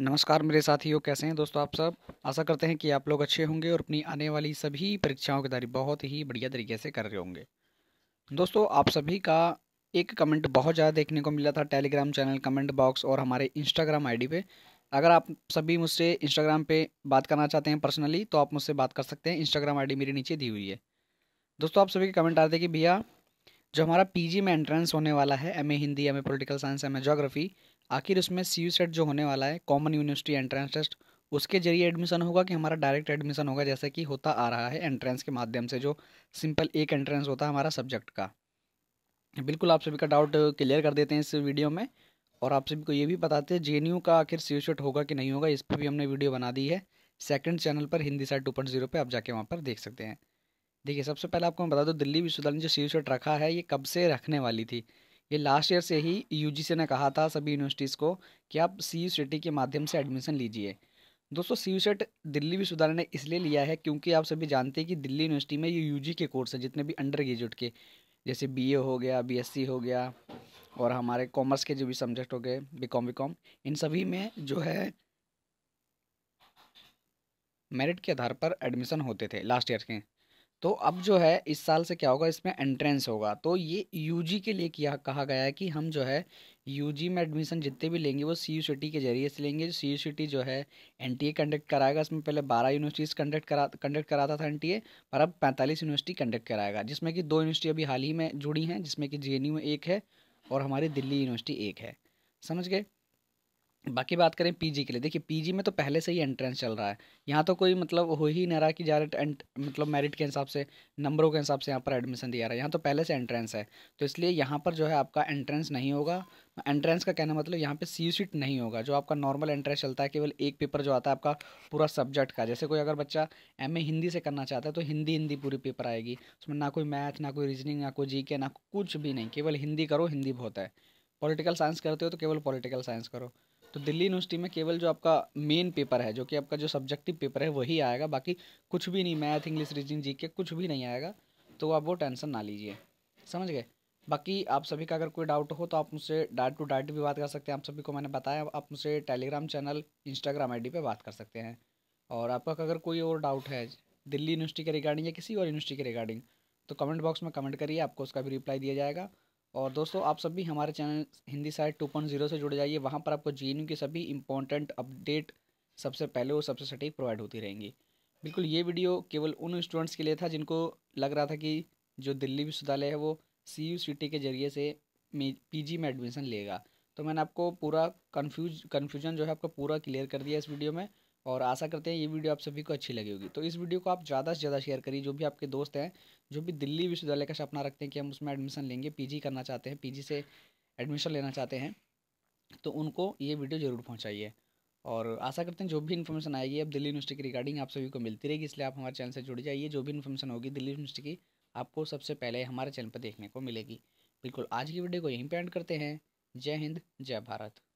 नमस्कार मेरे साथियों कैसे हैं दोस्तों आप सब आशा करते हैं कि आप लोग अच्छे होंगे और अपनी आने वाली सभी परीक्षाओं की तैयारी बहुत ही बढ़िया तरीके से कर रहे होंगे दोस्तों आप सभी का एक कमेंट बहुत ज़्यादा देखने को मिला था टेलीग्राम चैनल कमेंट बॉक्स और हमारे इंस्टाग्राम आई डी अगर आप सभी मुझसे इंस्टाग्राम पर बात करना चाहते हैं पर्सनली तो आप मुझसे बात कर सकते हैं इंस्टाग्राम आई मेरी नीचे दी हुई है दोस्तों आप सभी के कमेंट आते कि भैया जो हमारा पीजी में एंट्रेंस होने वाला है M Hindi A political science A geography आखिर उसमें सी सेट जो होने वाला है कॉमन यूनिवर्सिटी एंट्रेंस टेस्ट उसके जरिए एडमिशन होगा कि हमारा डायरेक्ट एडमिशन होगा जैसा कि होता आ रहा है एंट्रेंस के माध्यम से जो सिंपल एक एंट्रेंस होता है हमारा सब्जेक्ट का बिल्कुल आप सभी का डाउट क्लियर कर देते हैं इस वीडियो में और आप सभी को ये भी बताते हैं जे का आखिर सी सेट होगा कि नहीं होगा इस पर भी हमने वीडियो बना दी है सेकेंड चैनल पर Hindi side two point zero पर आप जाके वहाँ पर देख सकते हैं देखिए सबसे पहले आपको मैं बता दूँ दिल्ली विश्वविद्यालय ने जो सी सेट रखा है ये कब से रखने वाली थी ये लास्ट ईयर से ही सी ने कहा था सभी यूनिवर्सिटीज़ को कि आप सी यू के माध्यम से एडमिशन लीजिए दोस्तों सी सेट दिल्ली विश्वविद्यालय ने इसलिए लिया है क्योंकि आप सभी जानते हैं कि दिल्ली यूनिवर्सिटी में ये जी के कोर्स हैं जितने भी अंडर ग्रेजुएट के जैसे ए हो गया सी हो गया और हमारे कॉमर्स के जो भी सब्जेक्ट हो गए बीकॉम बीकॉम इन सभी में जो है मेरिट के आधार पर एडमिशन होते थे लास्ट ईयर के तो अब जो है इस साल से क्या होगा इसमें एंट्रेंस होगा तो ये यूजी के लिए किया कहा गया है कि हम जो है यूजी में एडमिशन जितने भी लेंगे वो सी यू सी टी के जरिए से लेंगे सी यू सी टी जो है एन टी ए कंडक्ट कराएगा इसमें पहले बारह यूनिवर्सिटीज़ कंडक्ट करा कंडक्ट कराता था एन टी ए पर अब पैंतालीस यूनिवर्सिटी कंडक्ट कराएगा जिसमें कि दो यूनिवर्सिटी अभी हाल ही में जुड़ी हैं जिसमें कि जे एक है और हमारी दिल्ली यूनिवर्सिटी एक है समझ गए बाकी बात करें पीजी के लिए देखिए पीजी में तो पहले से ही एंट्रेंस चल रहा है यहाँ तो कोई मतलब हो ही नहीं रहा कि रहा मतलब मेरिट के हिसाब से नंबरों के हिसाब से यहाँ पर एडमिशन दिया रहा है यहाँ तो पहले से एंट्रेंस है तो इसलिए यहाँ पर जो है आपका एंट्रेंस नहीं होगा एंट्रेंस का कहना मतलब यहाँ पे सी सीट नहीं होगा जो आपका नॉर्मल एंट्रेंस चलता है केवल एक पेपर जो आता है आपका पूरा सब्जेक्ट का जैसे कोई अगर बच्चा एम हिंदी से करना चाहता है तो हिंदी हिंदी पूरी पेपर आएगी उसमें ना कोई मैथ ना कोई रीजनिंग ना कोई जी ना कुछ भी नहीं केवल हिंदी करो हिंदी बहुत है पॉलिटिकल साइंस करते हो तो केवल पॉलिटिकल साइंस करो तो दिल्ली यूनिवर्सिटी में केवल जो आपका मेन पेपर है जो कि आपका जो सब्जेक्टिव पेपर है वही आएगा बाकी कुछ भी नहीं मैथ इंग्लिश रीजनिंग जी के कुछ भी नहीं आएगा तो आप वो टेंशन ना लीजिए समझ गए बाकी आप सभी का अगर कोई डाउट हो तो आप मुझसे डायरेक्ट टू डायरेक्ट भी बात कर सकते हैं आप सभी को मैंने बताया आप मुझसे टेलीग्राम चैनल इंस्टाग्राम आईडी पे बात कर सकते हैं और आपका अगर कोई और डाउट है दिल्ली यूनिवर्सिटी के रिगार्डिंग या किसी और यूनिवर्सिटी के रिगार्डिंग तो कमेंट बॉक्स में कमेंट करिए आपको उसका भी रिप्लाई दिया जाएगा और दोस्तों आप सभी हमारे channel Hindi side two point zero से जुड़ जाइए वहाँ पर आपको जी की सभी इंपॉर्टेंट अपडेट सबसे पहले और सबसे सटीक प्रोवाइड होती रहेंगी बिल्कुल ये वीडियो केवल उन स्टूडेंट्स के लिए था जिनको लग रहा था कि जो दिल्ली विश्वविद्यालय है वो सी यू सी टी के जरिए से पीजी में एडमिशन लेगा तो मैंने आपको पूरा कन्फ्यूज कन्फ्यूजन जो है आपको पूरा क्लियर कर दिया इस वीडियो में और आशा करते हैं ये वीडियो आप सभी को अच्छी लगी होगी तो इस वीडियो को आप ज़्यादा से ज़्यादा शेयर करिए जो भी आपके दोस्त हैं जो भी दिल्ली विश्वविद्यालय का सपना रखते हैं कि हम उसमें एडमिशन लेंगे पीजी करना चाहते हैं पीजी से एडमिशन लेना चाहते हैं तो उनको ये वीडियो ज़रूर पहुँचाइए और आशा करते हैं जो भी इन्फॉर्मेशन आएगी अब दिल्ली यूनिवर्सिटी की रिगार्डिंग आप सभी को मिलती रहेगी इसलिए आप हमारे चैनल से जुड़ जाइए जो भी इन्फॉर्मेशन होगी दिल्ली यूनिवर्सिटी की आपको सबसे पहले हमारे चैनल पर देखने को मिलेगी बिल्कुल आज की वीडियो को यहीं पर एंड करते हैं जय हिंद जय भारत